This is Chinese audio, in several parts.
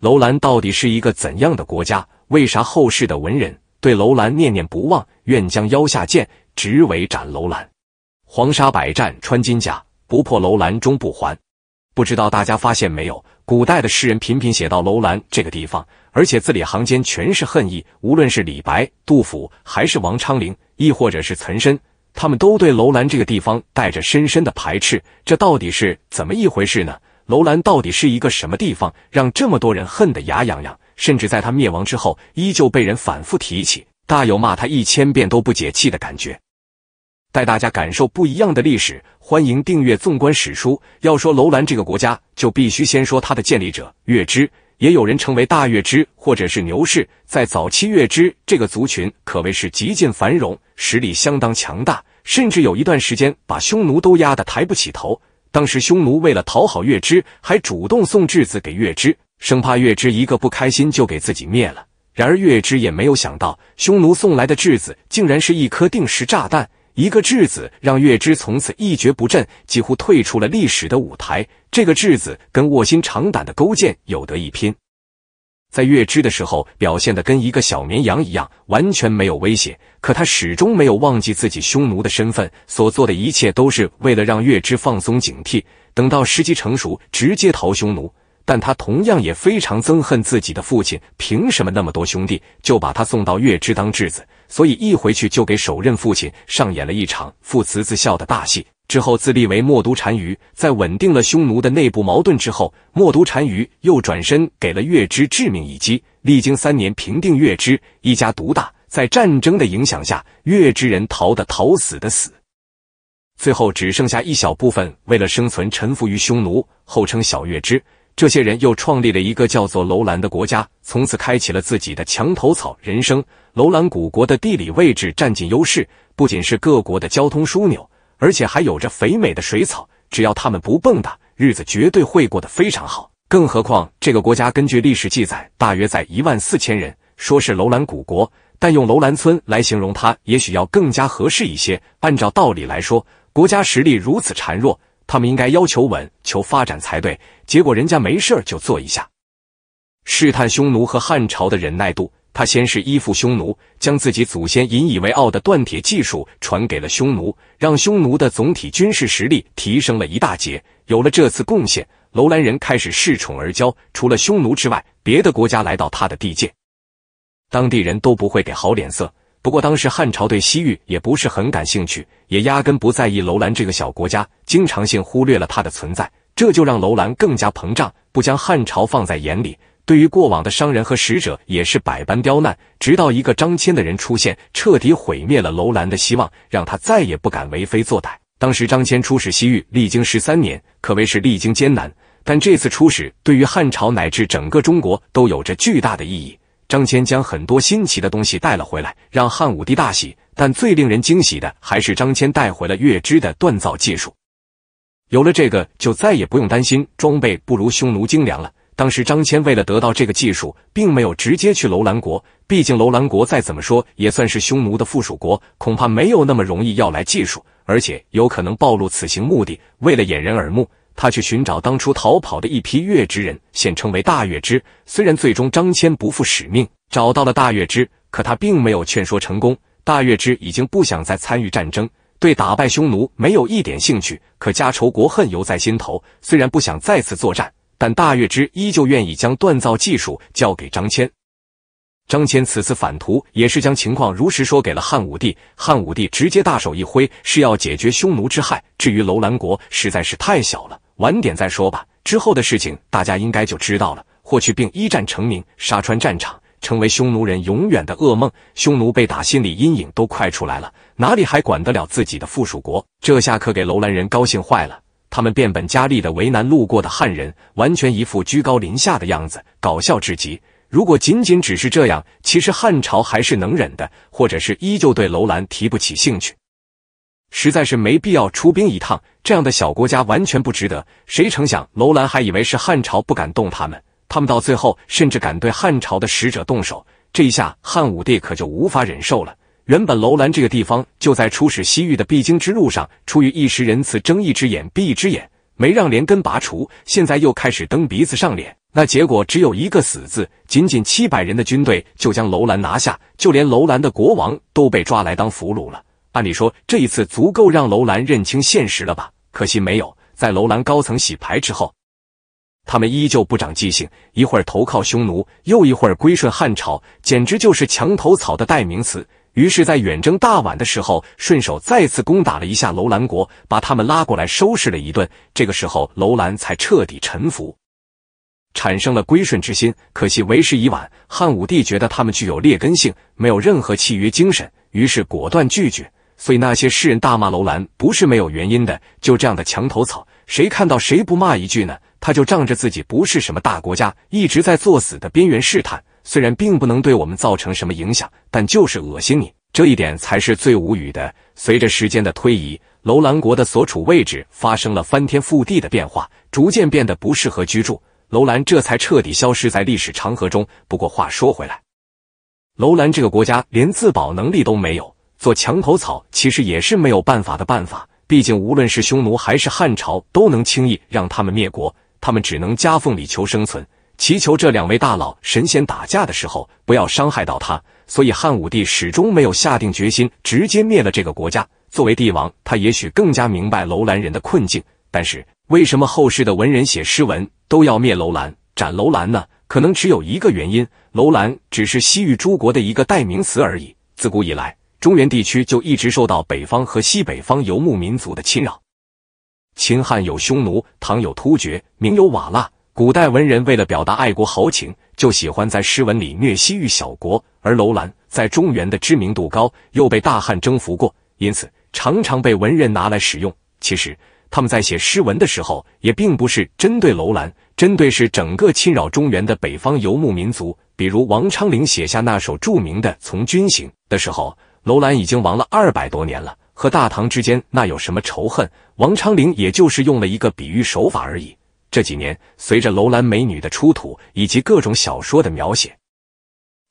楼兰到底是一个怎样的国家？为啥后世的文人对楼兰念念不忘，愿将腰下剑，直为斩楼兰？黄沙百战穿金甲，不破楼兰终不还。不知道大家发现没有，古代的诗人频频写到楼兰这个地方，而且字里行间全是恨意。无论是李白、杜甫，还是王昌龄，亦或者是岑参，他们都对楼兰这个地方带着深深的排斥。这到底是怎么一回事呢？楼兰到底是一个什么地方，让这么多人恨得牙痒痒？甚至在他灭亡之后，依旧被人反复提起，大有骂他一千遍都不解气的感觉。带大家感受不一样的历史，欢迎订阅《纵观史书》。要说楼兰这个国家，就必须先说它的建立者月支，也有人称为大月支或者是牛氏。在早期，月支这个族群可谓是极尽繁荣，实力相当强大，甚至有一段时间把匈奴都压得抬不起头。当时匈奴为了讨好月支，还主动送质子给月支，生怕月支一个不开心就给自己灭了。然而月支也没有想到，匈奴送来的质子竟然是一颗定时炸弹。一个质子让月支从此一蹶不振，几乎退出了历史的舞台。这个质子跟卧薪尝胆的勾践有得一拼。在月枝的时候，表现的跟一个小绵羊一样，完全没有威胁。可他始终没有忘记自己匈奴的身份，所做的一切都是为了让月枝放松警惕，等到时机成熟，直接逃匈奴。但他同样也非常憎恨自己的父亲，凭什么那么多兄弟就把他送到月枝当质子？所以一回去就给首任父亲上演了一场父慈子孝的大戏。之后自立为莫都单于，在稳定了匈奴的内部矛盾之后，莫都单于又转身给了月支致命一击。历经三年平定月支，一家独大。在战争的影响下，月支人逃的逃，死的死，最后只剩下一小部分为了生存臣服于匈奴，后称小月支。这些人又创立了一个叫做楼兰的国家，从此开启了自己的墙头草人生。楼兰古国的地理位置占尽优势，不仅是各国的交通枢纽。而且还有着肥美的水草，只要他们不蹦跶，日子绝对会过得非常好。更何况这个国家，根据历史记载，大约在一万四千人，说是楼兰古国，但用楼兰村来形容它，也许要更加合适一些。按照道理来说，国家实力如此孱弱，他们应该要求稳、求发展才对。结果人家没事就做一下，试探匈奴和汉朝的忍耐度。他先是依附匈奴，将自己祖先引以为傲的锻铁技术传给了匈奴，让匈奴的总体军事实力提升了一大截。有了这次贡献，楼兰人开始恃宠而骄。除了匈奴之外，别的国家来到他的地界，当地人都不会给好脸色。不过，当时汉朝对西域也不是很感兴趣，也压根不在意楼兰这个小国家，经常性忽略了他的存在。这就让楼兰更加膨胀，不将汉朝放在眼里。对于过往的商人和使者也是百般刁难，直到一个张骞的人出现，彻底毁灭了楼兰的希望，让他再也不敢为非作歹。当时张骞出使西域，历经十三年，可谓是历经艰难。但这次出使对于汉朝乃至整个中国都有着巨大的意义。张骞将很多新奇的东西带了回来，让汉武帝大喜。但最令人惊喜的还是张骞带回了月支的锻造技术，有了这个，就再也不用担心装备不如匈奴精良了。当时张骞为了得到这个技术，并没有直接去楼兰国，毕竟楼兰国再怎么说也算是匈奴的附属国，恐怕没有那么容易要来技术，而且有可能暴露此行目的。为了掩人耳目，他去寻找当初逃跑的一批月之人，现称为大月支。虽然最终张骞不负使命，找到了大月支，可他并没有劝说成功。大月支已经不想再参与战争，对打败匈奴没有一点兴趣。可家仇国恨犹在心头，虽然不想再次作战。但大月之依旧愿意将锻造技术交给张骞。张骞此次返途也是将情况如实说给了汉武帝。汉武帝直接大手一挥，是要解决匈奴之害。至于楼兰国实在是太小了，晚点再说吧。之后的事情大家应该就知道了。霍去病一战成名，杀穿战场，成为匈奴人永远的噩梦。匈奴被打，心理阴影都快出来了，哪里还管得了自己的附属国？这下可给楼兰人高兴坏了。他们变本加厉的为难路过的汉人，完全一副居高临下的样子，搞笑至极。如果仅仅只是这样，其实汉朝还是能忍的，或者是依旧对楼兰提不起兴趣，实在是没必要出兵一趟。这样的小国家完全不值得。谁成想，楼兰还以为是汉朝不敢动他们，他们到最后甚至敢对汉朝的使者动手，这一下汉武帝可就无法忍受了。原本楼兰这个地方就在出使西域的必经之路上，出于一时仁慈，睁一只眼闭一只眼，没让连根拔除。现在又开始蹬鼻子上脸，那结果只有一个死字。仅仅七百人的军队就将楼兰拿下，就连楼兰的国王都被抓来当俘虏了。按理说这一次足够让楼兰认清现实了吧？可惜没有。在楼兰高层洗牌之后，他们依旧不长记性，一会儿投靠匈奴，又一会儿归顺汉朝，简直就是墙头草的代名词。于是，在远征大宛的时候，顺手再次攻打了一下楼兰国，把他们拉过来收拾了一顿。这个时候，楼兰才彻底臣服，产生了归顺之心。可惜为时已晚，汉武帝觉得他们具有劣根性，没有任何契约精神，于是果断拒绝。所以那些世人大骂楼兰不是没有原因的。就这样的墙头草，谁看到谁不骂一句呢？他就仗着自己不是什么大国家，一直在作死的边缘试探。虽然并不能对我们造成什么影响，但就是恶心你，这一点才是最无语的。随着时间的推移，楼兰国的所处位置发生了翻天覆地的变化，逐渐变得不适合居住，楼兰这才彻底消失在历史长河中。不过话说回来，楼兰这个国家连自保能力都没有，做墙头草其实也是没有办法的办法。毕竟无论是匈奴还是汉朝，都能轻易让他们灭国，他们只能夹缝里求生存。祈求这两位大佬神仙打架的时候不要伤害到他，所以汉武帝始终没有下定决心直接灭了这个国家。作为帝王，他也许更加明白楼兰人的困境，但是为什么后世的文人写诗文都要灭楼兰、斩楼兰呢？可能只有一个原因：楼兰只是西域诸国的一个代名词而已。自古以来，中原地区就一直受到北方和西北方游牧民族的侵扰。秦汉有匈奴，唐有突厥，明有瓦剌。古代文人为了表达爱国豪情，就喜欢在诗文里虐西域小国。而楼兰在中原的知名度高，又被大汉征服过，因此常常被文人拿来使用。其实他们在写诗文的时候，也并不是针对楼兰，针对是整个侵扰中原的北方游牧民族。比如王昌龄写下那首著名的《从军行》的时候，楼兰已经亡了二百多年了，和大唐之间那有什么仇恨？王昌龄也就是用了一个比喻手法而已。这几年，随着楼兰美女的出土以及各种小说的描写，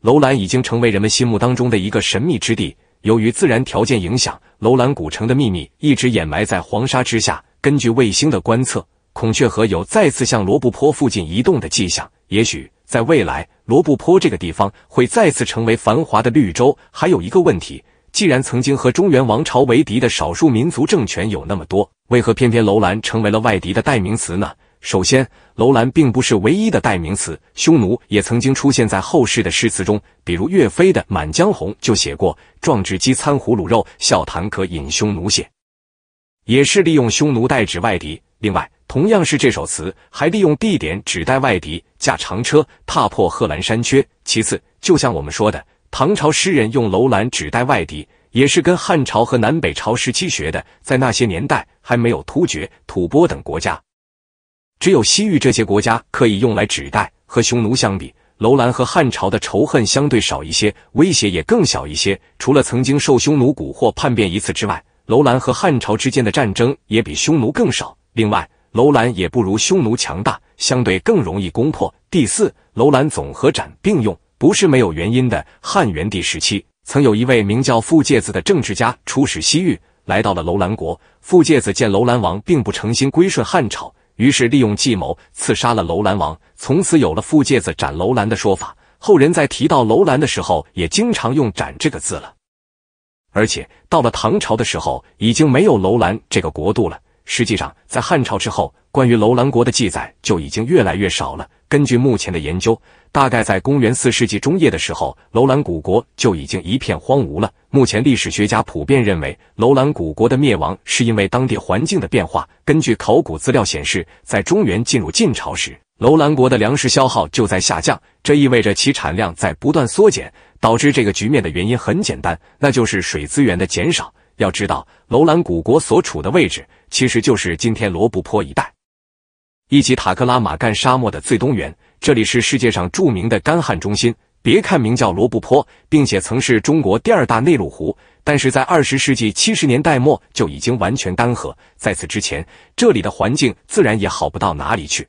楼兰已经成为人们心目当中的一个神秘之地。由于自然条件影响，楼兰古城的秘密一直掩埋在黄沙之下。根据卫星的观测，孔雀河有再次向罗布泊附近移动的迹象。也许在未来，罗布泊这个地方会再次成为繁华的绿洲。还有一个问题：既然曾经和中原王朝为敌的少数民族政权有那么多，为何偏偏楼兰成为了外敌的代名词呢？首先，楼兰并不是唯一的代名词，匈奴也曾经出现在后世的诗词中，比如岳飞的《满江红》就写过“壮志饥餐胡虏肉，笑谈渴饮匈奴血”，也是利用匈奴代指外敌。另外，同样是这首词，还利用地点指代外敌，“驾长车，踏破贺兰山缺”。其次，就像我们说的，唐朝诗人用楼兰指代外敌，也是跟汉朝和南北朝时期学的，在那些年代还没有突厥、吐蕃等国家。只有西域这些国家可以用来指代。和匈奴相比，楼兰和汉朝的仇恨相对少一些，威胁也更小一些。除了曾经受匈奴蛊惑叛变一次之外，楼兰和汉朝之间的战争也比匈奴更少。另外，楼兰也不如匈奴强大，相对更容易攻破。第四，楼兰总和斩并用，不是没有原因的。汉元帝时期，曾有一位名叫傅介子的政治家出使西域，来到了楼兰国。傅介子见楼兰王并不诚心归顺汉朝。于是利用计谋刺杀了楼兰王，从此有了副介子斩楼兰的说法。后人在提到楼兰的时候，也经常用“斩”这个字了。而且到了唐朝的时候，已经没有楼兰这个国度了。实际上，在汉朝之后，关于楼兰国的记载就已经越来越少了。根据目前的研究，大概在公元四世纪中叶的时候，楼兰古国就已经一片荒芜了。目前，历史学家普遍认为，楼兰古国的灭亡是因为当地环境的变化。根据考古资料显示，在中原进入晋朝时，楼兰国的粮食消耗就在下降，这意味着其产量在不断缩减。导致这个局面的原因很简单，那就是水资源的减少。要知道，楼兰古国所处的位置。其实就是今天罗布泊一带，以及塔克拉玛干沙漠的最东缘。这里是世界上著名的干旱中心。别看名叫罗布泊，并且曾是中国第二大内陆湖，但是在二十世纪七十年代末就已经完全干涸。在此之前，这里的环境自然也好不到哪里去。